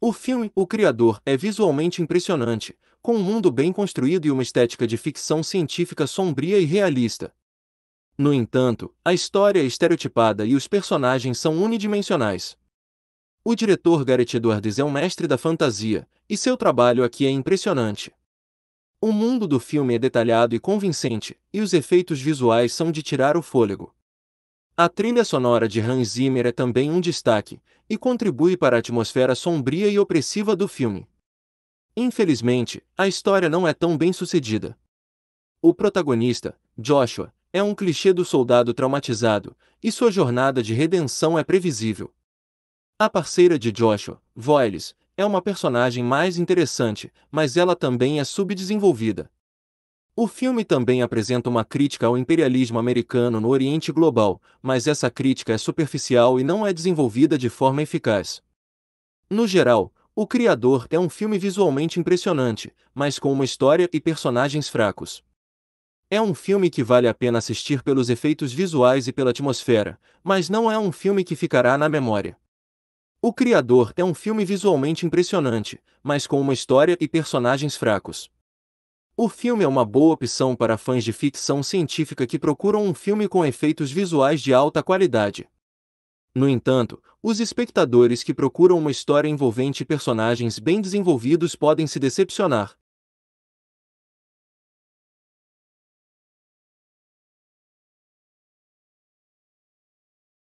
O filme O Criador é visualmente impressionante, com um mundo bem construído e uma estética de ficção científica sombria e realista. No entanto, a história é estereotipada e os personagens são unidimensionais. O diretor Gareth Edwards é um mestre da fantasia, e seu trabalho aqui é impressionante. O mundo do filme é detalhado e convincente, e os efeitos visuais são de tirar o fôlego. A trilha sonora de Hans Zimmer é também um destaque, e contribui para a atmosfera sombria e opressiva do filme. Infelizmente, a história não é tão bem sucedida. O protagonista, Joshua, é um clichê do soldado traumatizado, e sua jornada de redenção é previsível. A parceira de Joshua, Voiles, é uma personagem mais interessante, mas ela também é subdesenvolvida. O filme também apresenta uma crítica ao imperialismo americano no Oriente Global, mas essa crítica é superficial e não é desenvolvida de forma eficaz. No geral, O Criador é um filme visualmente impressionante, mas com uma história e personagens fracos. É um filme que vale a pena assistir pelos efeitos visuais e pela atmosfera, mas não é um filme que ficará na memória. O Criador é um filme visualmente impressionante, mas com uma história e personagens fracos. O filme é uma boa opção para fãs de ficção científica que procuram um filme com efeitos visuais de alta qualidade. No entanto, os espectadores que procuram uma história envolvente e personagens bem desenvolvidos podem se decepcionar,